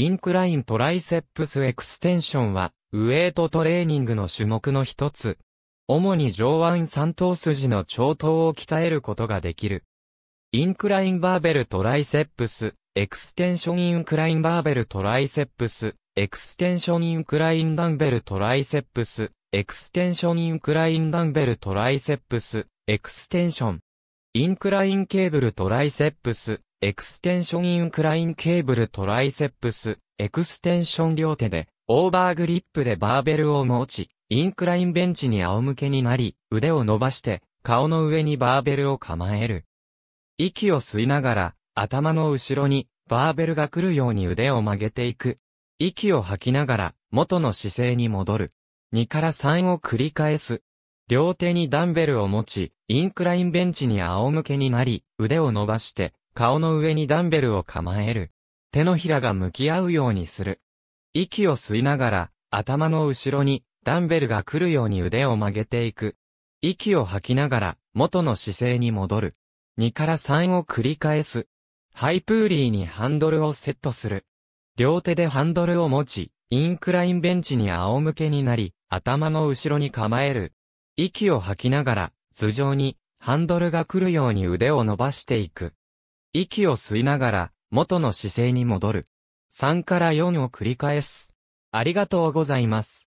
インクライントライセップスエクステンションは、ウエイトトレーニングの種目の一つ。主に上腕三頭筋の長頭を鍛えることができる。インクラインバーベルトライセップス、エクステンションインクラインバーベルトライセップス、エクステンションインクラインダンベルトライセップス、エクステンションインクラインダンベルトライセップス、エクステンション。インクラインケーブルトライセップス、エクステンションインクラインケーブルトライセップス、エクステンション両手で、オーバーグリップでバーベルを持ち、インクラインベンチに仰向けになり、腕を伸ばして、顔の上にバーベルを構える。息を吸いながら、頭の後ろに、バーベルが来るように腕を曲げていく。息を吐きながら、元の姿勢に戻る。2から3を繰り返す。両手にダンベルを持ち、インクラインベンチに仰向けになり、腕を伸ばして、顔の上にダンベルを構える。手のひらが向き合うようにする。息を吸いながら、頭の後ろにダンベルが来るように腕を曲げていく。息を吐きながら、元の姿勢に戻る。2から3を繰り返す。ハイプーリーにハンドルをセットする。両手でハンドルを持ち、インクラインベンチに仰向けになり、頭の後ろに構える。息を吐きながら、頭上に、ハンドルが来るように腕を伸ばしていく。息を吸いながら、元の姿勢に戻る。3から4を繰り返す。ありがとうございます。